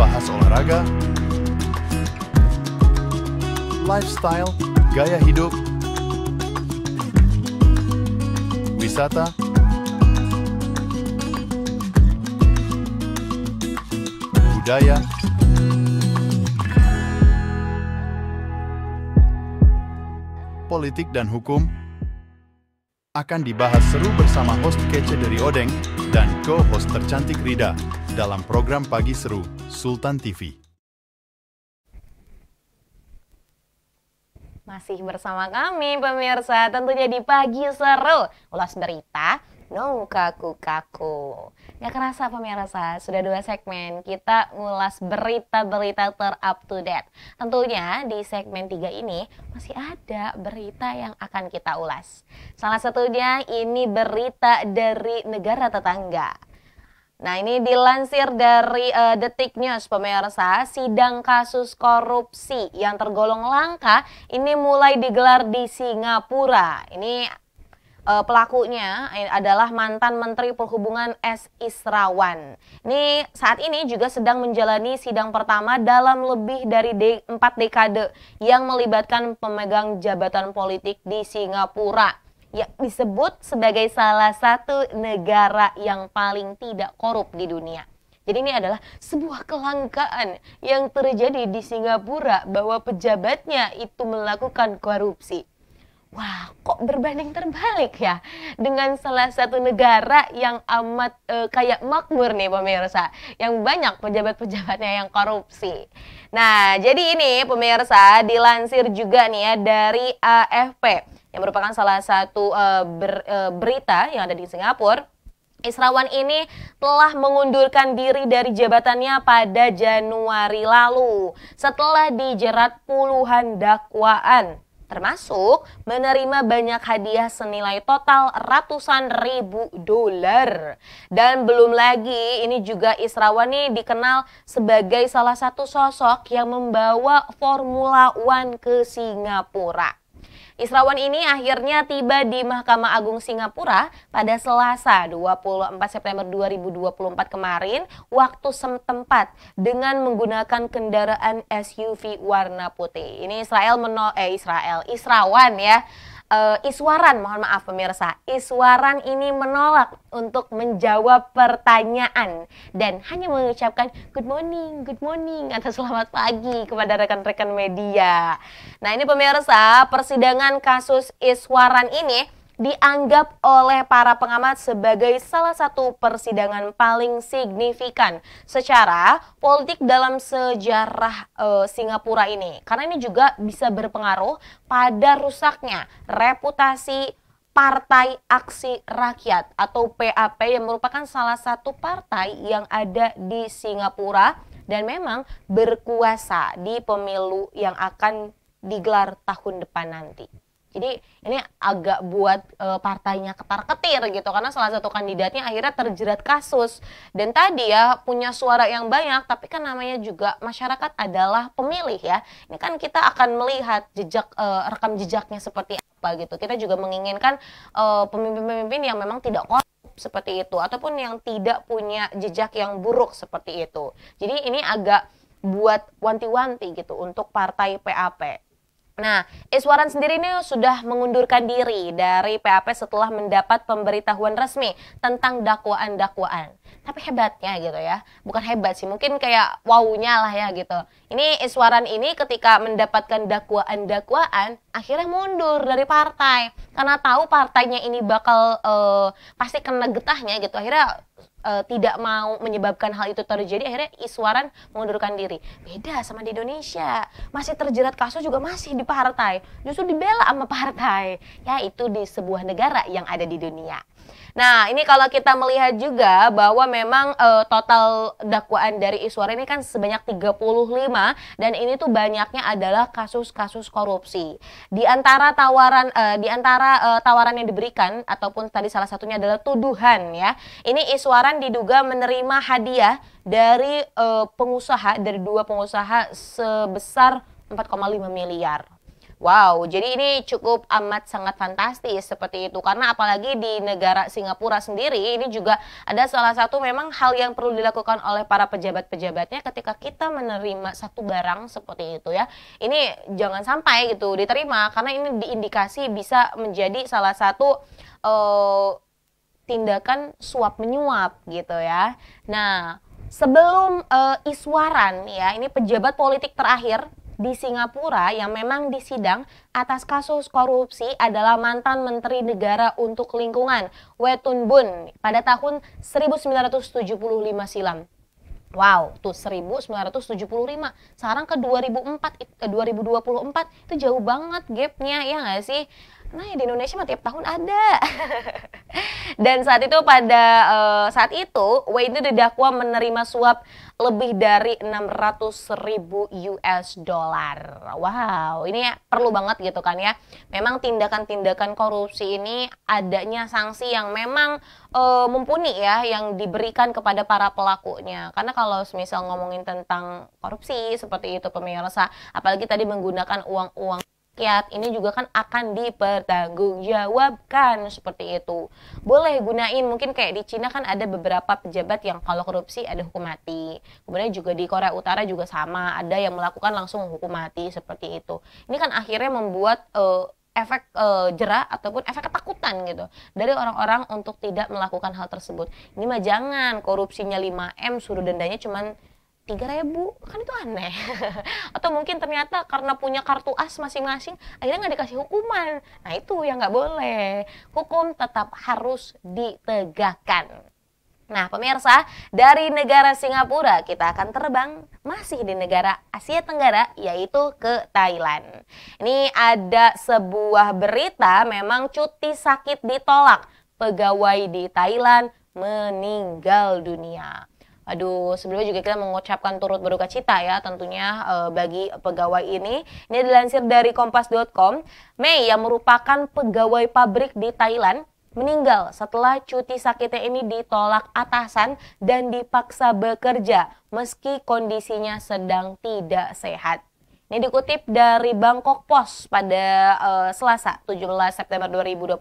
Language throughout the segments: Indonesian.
membahas olahraga, lifestyle, gaya hidup, wisata, budaya, politik dan hukum akan dibahas seru bersama host kece dari Odeng, dan co-host tercantik Rida dalam program Pagi Seru Sultan TV. Masih bersama kami pemirsa tentunya di Pagi Seru, ulas berita nongkaku kaku. Gak kerasa pemirsa, sudah dua segmen kita ngulas berita-berita ter-up to date. Tentunya di segmen tiga ini masih ada berita yang akan kita ulas. Salah satunya ini berita dari negara tetangga. Nah ini dilansir dari uh, Detik News pemirsa, sidang kasus korupsi yang tergolong langka ini mulai digelar di Singapura. Ini uh, pelakunya eh, adalah mantan Menteri Perhubungan S. Israwan. Ini saat ini juga sedang menjalani sidang pertama dalam lebih dari de 4 dekade yang melibatkan pemegang jabatan politik di Singapura. Ya, disebut sebagai salah satu negara yang paling tidak korup di dunia. Jadi ini adalah sebuah kelangkaan yang terjadi di Singapura bahwa pejabatnya itu melakukan korupsi. Wah, kok berbanding terbalik ya dengan salah satu negara yang amat e, kayak makmur nih pemirsa, yang banyak pejabat-pejabatnya yang korupsi. Nah, jadi ini pemirsa dilansir juga nih ya dari AFP yang merupakan salah satu e, ber, e, berita yang ada di Singapura. Israwan ini telah mengundurkan diri dari jabatannya pada Januari lalu setelah dijerat puluhan dakwaan termasuk menerima banyak hadiah senilai total ratusan ribu dolar. Dan belum lagi ini juga Israwan nih dikenal sebagai salah satu sosok yang membawa Formula One ke Singapura. Israwan ini akhirnya tiba di Mahkamah Agung Singapura pada Selasa 24 September 2024 kemarin waktu setempat dengan menggunakan kendaraan SUV warna putih. Ini Israel menol eh Israel Israwan ya uh, Iswaran, mohon maaf pemirsa, Iswaran ini menolak untuk menjawab pertanyaan dan hanya mengucapkan good morning, good morning atau selamat pagi kepada rekan-rekan media. Nah ini pemirsa, persidangan kasus Iswaran ini dianggap oleh para pengamat sebagai salah satu persidangan paling signifikan secara politik dalam sejarah e, Singapura ini. Karena ini juga bisa berpengaruh pada rusaknya reputasi Partai Aksi Rakyat atau PAP yang merupakan salah satu partai yang ada di Singapura dan memang berkuasa di pemilu yang akan digelar tahun depan nanti. Jadi ini agak buat e, partainya ketar-ketir gitu karena salah satu kandidatnya akhirnya terjerat kasus. Dan tadi ya punya suara yang banyak tapi kan namanya juga masyarakat adalah pemilih ya. Ini kan kita akan melihat jejak e, rekam jejaknya seperti apa gitu. Kita juga menginginkan eh, pemimpin-pemimpin yang memang tidak korup seperti itu ataupun yang tidak punya jejak yang buruk seperti itu. Jadi ini agak buat wanti-wanti gitu untuk partai PAP. Nah, Iswaran sendiri ini sudah mengundurkan diri dari PAP setelah mendapat pemberitahuan resmi tentang dakwaan-dakwaan. Tapi hebatnya gitu ya, bukan hebat sih, mungkin kayak wownya lah ya gitu. Ini Iswaran ini ketika mendapatkan dakwaan-dakwaan, akhirnya mundur dari partai karena tahu partainya ini bakal uh, pasti kena getahnya gitu. Akhirnya uh, tidak mau menyebabkan hal itu terjadi akhirnya Iswaran mengundurkan diri beda sama di Indonesia masih terjerat kasus juga masih di partai justru dibela sama partai ya itu di sebuah negara yang ada di dunia Nah, ini kalau kita melihat juga bahwa memang e, total dakwaan dari Iswara ini kan sebanyak 35 dan ini tuh banyaknya adalah kasus-kasus korupsi. Di antara tawaran e, di antara e, tawaran yang diberikan ataupun tadi salah satunya adalah tuduhan ya. Ini Iswaran diduga menerima hadiah dari e, pengusaha dari dua pengusaha sebesar 4,5 miliar Wow, jadi ini cukup amat sangat fantastis seperti itu karena apalagi di negara Singapura sendiri ini juga ada salah satu memang hal yang perlu dilakukan oleh para pejabat-pejabatnya ketika kita menerima satu barang seperti itu ya. Ini jangan sampai gitu diterima karena ini diindikasi bisa menjadi salah satu uh, tindakan suap menyuap gitu ya. Nah, sebelum uh, iswaran ya, ini pejabat politik terakhir di Singapura yang memang disidang atas kasus korupsi adalah mantan Menteri Negara untuk Lingkungan, Wetun Bun, pada tahun 1975 silam. Wow, tuh 1975. Sekarang ke 2004, ke 2024 itu jauh banget gapnya ya nggak sih? Nah, ya di Indonesia mah tiap tahun ada. Dan saat itu pada uh, saat itu Wei itu didakwa menerima suap lebih dari 600 ribu US dollar. Wow, ini perlu banget gitu kan ya. Memang tindakan-tindakan korupsi ini adanya sanksi yang memang e, mumpuni ya yang diberikan kepada para pelakunya. Karena kalau misal ngomongin tentang korupsi seperti itu pemirsa, apalagi tadi menggunakan uang-uang rakyat ini juga kan akan dipertanggungjawabkan seperti itu. Boleh gunain mungkin kayak di Cina kan ada beberapa pejabat yang kalau korupsi ada hukum mati. Kemudian juga di Korea Utara juga sama, ada yang melakukan langsung hukum mati seperti itu. Ini kan akhirnya membuat uh, efek e, jerah ataupun efek ketakutan gitu dari orang-orang untuk tidak melakukan hal tersebut. Ini mah jangan korupsinya 5M suruh dendanya cuman tiga ribu kan itu aneh atau mungkin ternyata karena punya kartu as masing-masing akhirnya nggak dikasih hukuman nah itu yang nggak boleh hukum tetap harus ditegakkan Nah, pemirsa, dari negara Singapura kita akan terbang masih di negara Asia Tenggara yaitu ke Thailand. Ini ada sebuah berita memang cuti sakit ditolak. Pegawai di Thailand meninggal dunia. Aduh, sebelumnya juga kita mengucapkan turut berduka cita ya tentunya e, bagi pegawai ini. Ini dilansir dari kompas.com, Mei yang merupakan pegawai pabrik di Thailand meninggal setelah cuti sakitnya ini ditolak atasan dan dipaksa bekerja meski kondisinya sedang tidak sehat. Ini dikutip dari Bangkok Post pada uh, Selasa 17 September 2024,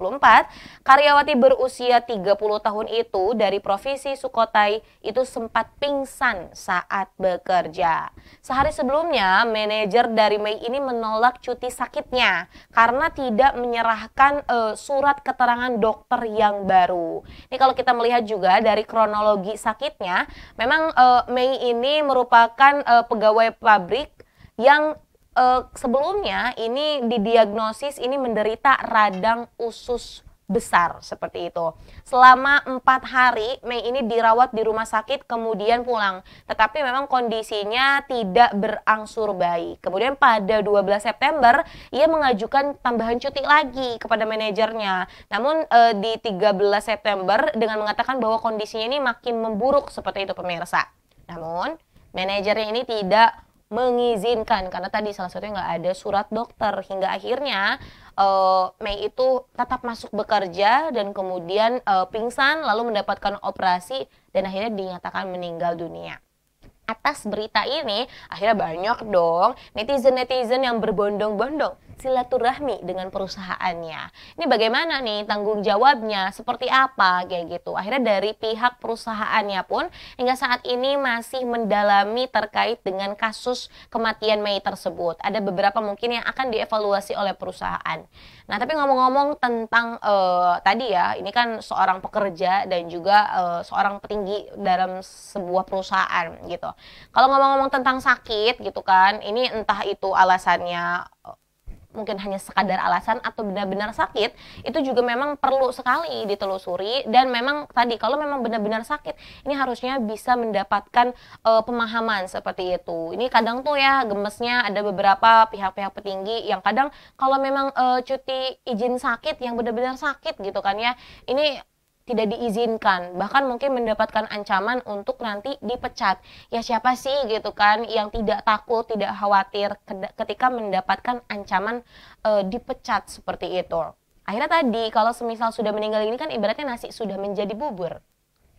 karyawati berusia 30 tahun itu dari Provinsi Sukotai itu sempat pingsan saat bekerja. Sehari sebelumnya, manajer dari Mei ini menolak cuti sakitnya karena tidak menyerahkan uh, surat keterangan dokter yang baru. Ini kalau kita melihat juga dari kronologi sakitnya, memang uh, Mei ini merupakan uh, pegawai pabrik yang uh, sebelumnya ini didiagnosis ini menderita radang usus besar seperti itu. Selama empat hari Mei ini dirawat di rumah sakit kemudian pulang. Tetapi memang kondisinya tidak berangsur baik. Kemudian pada 12 September ia mengajukan tambahan cuti lagi kepada manajernya. Namun eh, di 13 September dengan mengatakan bahwa kondisinya ini makin memburuk seperti itu pemirsa. Namun manajernya ini tidak mengizinkan karena tadi salah satunya nggak ada surat dokter hingga akhirnya uh, Mei itu tetap masuk bekerja dan kemudian uh, pingsan lalu mendapatkan operasi dan akhirnya dinyatakan meninggal dunia atas berita ini akhirnya banyak dong netizen netizen yang berbondong-bondong silaturahmi dengan perusahaannya. Ini bagaimana nih tanggung jawabnya, seperti apa kayak gitu. Akhirnya dari pihak perusahaannya pun hingga saat ini masih mendalami terkait dengan kasus kematian Mei tersebut. Ada beberapa mungkin yang akan dievaluasi oleh perusahaan. Nah, tapi ngomong-ngomong tentang uh, tadi ya, ini kan seorang pekerja dan juga uh, seorang petinggi dalam sebuah perusahaan gitu. Kalau ngomong-ngomong tentang sakit gitu kan, ini entah itu alasannya mungkin hanya sekadar alasan atau benar-benar sakit itu juga memang perlu sekali ditelusuri dan memang tadi kalau memang benar-benar sakit ini harusnya bisa mendapatkan uh, pemahaman seperti itu ini kadang tuh ya gemesnya ada beberapa pihak-pihak petinggi yang kadang kalau memang uh, cuti izin sakit yang benar-benar sakit gitu kan ya ini tidak diizinkan bahkan mungkin mendapatkan ancaman untuk nanti dipecat ya siapa sih gitu kan yang tidak takut tidak khawatir ketika mendapatkan ancaman e, dipecat seperti itu akhirnya tadi kalau semisal sudah meninggal ini kan ibaratnya nasi sudah menjadi bubur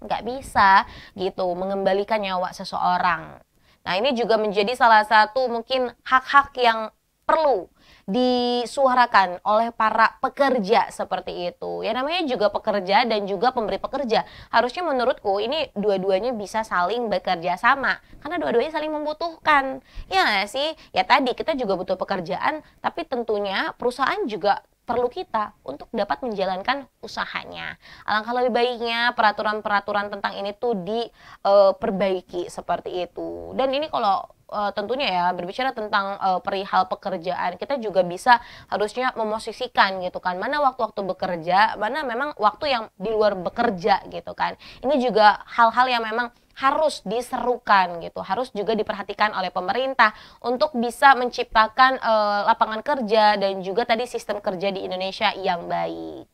nggak bisa gitu mengembalikan nyawa seseorang nah ini juga menjadi salah satu mungkin hak-hak yang perlu disuarakan oleh para pekerja seperti itu. Ya namanya juga pekerja dan juga pemberi pekerja. Harusnya menurutku ini dua-duanya bisa saling bekerja sama karena dua-duanya saling membutuhkan. Ya gak sih? Ya tadi kita juga butuh pekerjaan tapi tentunya perusahaan juga perlu kita untuk dapat menjalankan usahanya. Alangkah lebih baiknya peraturan-peraturan tentang ini tuh diperbaiki eh, e, seperti itu. Dan ini kalau uh, tentunya ya berbicara tentang uh, perihal pekerjaan kita juga bisa harusnya memosisikan gitu kan mana waktu-waktu bekerja mana memang waktu yang di luar bekerja gitu kan ini juga hal-hal yang memang harus diserukan gitu, harus juga diperhatikan oleh pemerintah untuk bisa menciptakan e, lapangan kerja dan juga tadi sistem kerja di Indonesia yang baik.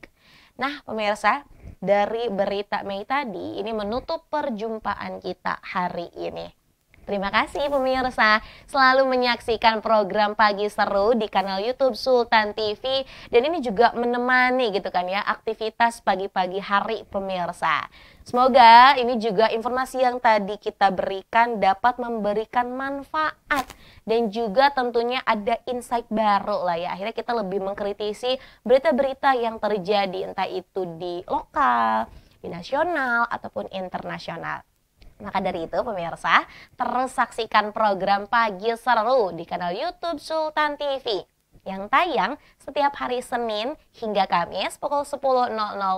Nah, pemirsa, dari berita Mei tadi ini menutup perjumpaan kita hari ini. Terima kasih pemirsa selalu menyaksikan program Pagi Seru di kanal YouTube Sultan TV dan ini juga menemani gitu kan ya aktivitas pagi-pagi hari pemirsa. Semoga ini juga informasi yang tadi kita berikan dapat memberikan manfaat dan juga tentunya ada insight baru lah ya. Akhirnya kita lebih mengkritisi berita-berita yang terjadi entah itu di lokal, di nasional ataupun internasional. Maka dari itu pemirsa, terus saksikan program Pagi Seru di kanal YouTube Sultan TV yang tayang setiap hari Senin hingga Kamis pukul 10.00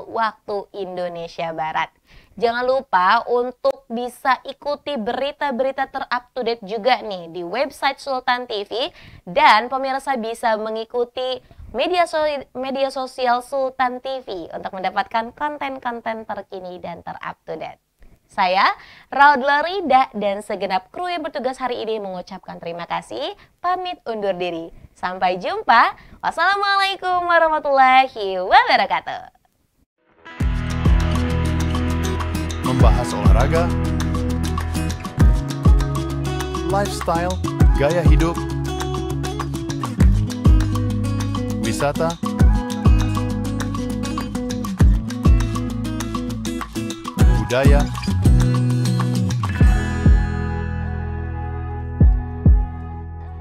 waktu Indonesia Barat. Jangan lupa untuk bisa ikuti berita-berita terupdate juga nih di website Sultan TV dan pemirsa bisa mengikuti media, so media sosial Sultan TV untuk mendapatkan konten-konten terkini dan terupdate. Saya, Raud Lerida, dan segenap kru yang bertugas hari ini mengucapkan terima kasih, pamit undur diri. Sampai jumpa. Wassalamualaikum warahmatullahi wabarakatuh. Membahas olahraga, lifestyle, gaya hidup, wisata, budaya,